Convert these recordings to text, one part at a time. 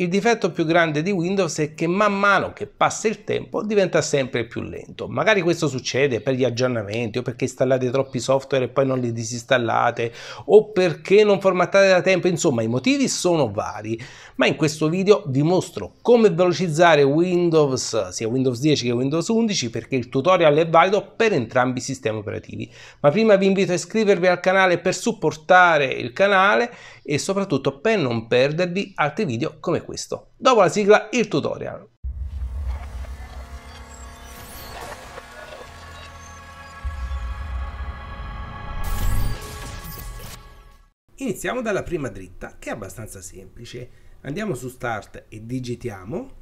Il difetto più grande di Windows è che man mano che passa il tempo diventa sempre più lento. Magari questo succede per gli aggiornamenti o perché installate troppi software e poi non li disinstallate o perché non formattate da tempo, insomma i motivi sono vari, ma in questo video vi mostro come velocizzare Windows, sia Windows 10 che Windows 11 perché il tutorial è valido per entrambi i sistemi operativi. Ma prima vi invito a iscrivervi al canale per supportare il canale e soprattutto per non perdervi altri video come questo questo. Dopo la sigla il tutorial. Iniziamo dalla prima dritta che è abbastanza semplice. Andiamo su Start e digitiamo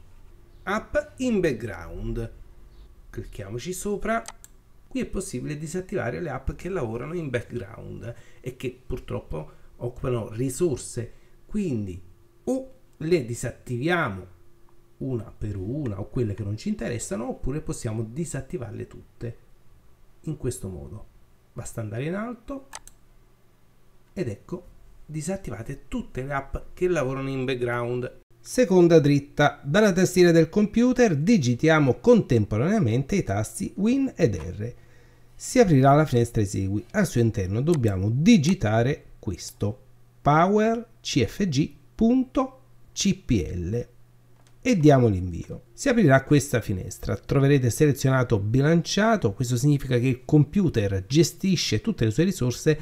App in background. Clicchiamoci sopra. Qui è possibile disattivare le app che lavorano in background e che purtroppo occupano risorse. Quindi o le disattiviamo una per una o quelle che non ci interessano oppure possiamo disattivarle tutte in questo modo basta andare in alto ed ecco disattivate tutte le app che lavorano in background seconda dritta dalla tastiera del computer digitiamo contemporaneamente i tasti Win ed R si aprirà la finestra esegui al suo interno dobbiamo digitare questo power cfg CPL e diamo l'invio. Si aprirà questa finestra, troverete selezionato bilanciato, questo significa che il computer gestisce tutte le sue risorse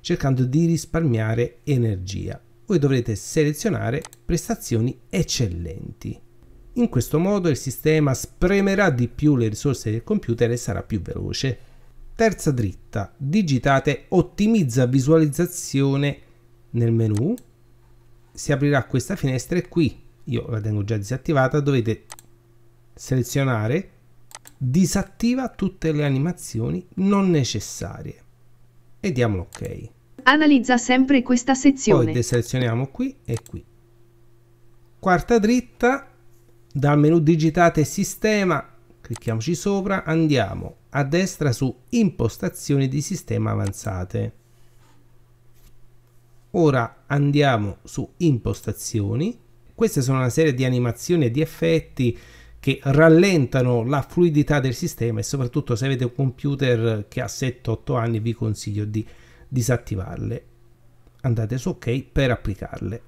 cercando di risparmiare energia. Voi dovrete selezionare prestazioni eccellenti. In questo modo il sistema spremerà di più le risorse del computer e sarà più veloce. Terza dritta, digitate ottimizza visualizzazione nel menu si aprirà questa finestra e qui, io la tengo già disattivata, dovete selezionare disattiva tutte le animazioni non necessarie e diamo ok Analizza sempre questa sezione. Poi deselezioniamo qui e qui. Quarta dritta, dal menu digitate sistema, clicchiamoci sopra, andiamo a destra su impostazioni di sistema avanzate. Ora andiamo su impostazioni. Queste sono una serie di animazioni e di effetti che rallentano la fluidità del sistema e soprattutto se avete un computer che ha 7-8 anni vi consiglio di disattivarle. Andate su ok per applicarle.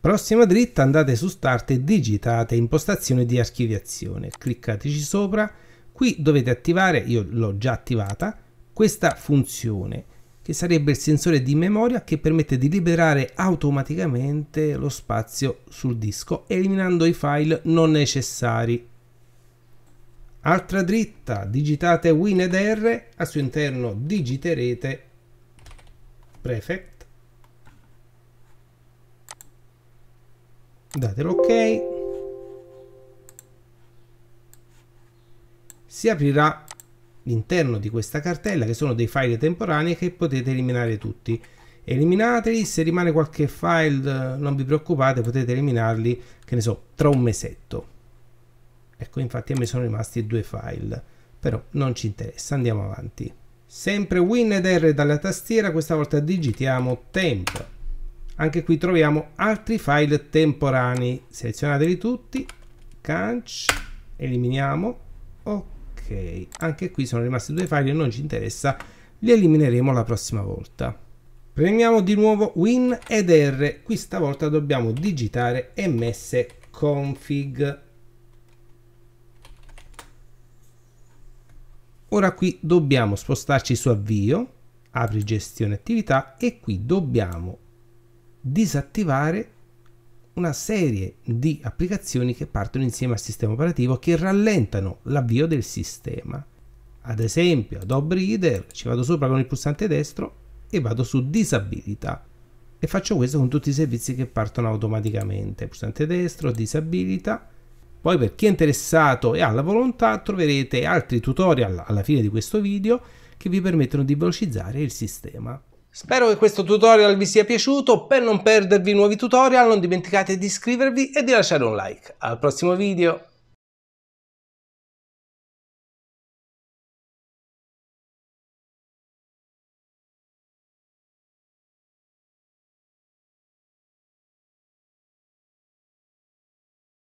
Prossima dritta andate su Start e digitate Impostazioni di archiviazione. Cliccateci sopra. Qui dovete attivare, io l'ho già attivata, questa funzione che sarebbe il sensore di memoria che permette di liberare automaticamente lo spazio sul disco eliminando i file non necessari. Altra dritta, digitate Win ed R, al suo interno digiterete prefect, date l'ok, si aprirà all'interno di questa cartella che sono dei file temporanei che potete eliminare tutti eliminateli se rimane qualche file eh, non vi preoccupate potete eliminarli che ne so tra un mesetto ecco infatti a me sono rimasti due file però non ci interessa andiamo avanti sempre Win ed R dalla tastiera questa volta digitiamo temp anche qui troviamo altri file temporanei selezionateli tutti canc eliminiamo ok ok anche qui sono rimasti due file e non ci interessa li elimineremo la prossima volta premiamo di nuovo win ed r questa volta dobbiamo digitare msconfig ora qui dobbiamo spostarci su avvio apri gestione attività e qui dobbiamo disattivare una serie di applicazioni che partono insieme al sistema operativo che rallentano l'avvio del sistema. Ad esempio, Adobe Reader, ci vado sopra con il pulsante destro e vado su disabilita e faccio questo con tutti i servizi che partono automaticamente. Pulsante destro, disabilita. Poi per chi è interessato e ha la volontà troverete altri tutorial alla fine di questo video che vi permettono di velocizzare il sistema. Spero che questo tutorial vi sia piaciuto, per non perdervi nuovi tutorial non dimenticate di iscrivervi e di lasciare un like. Al prossimo video!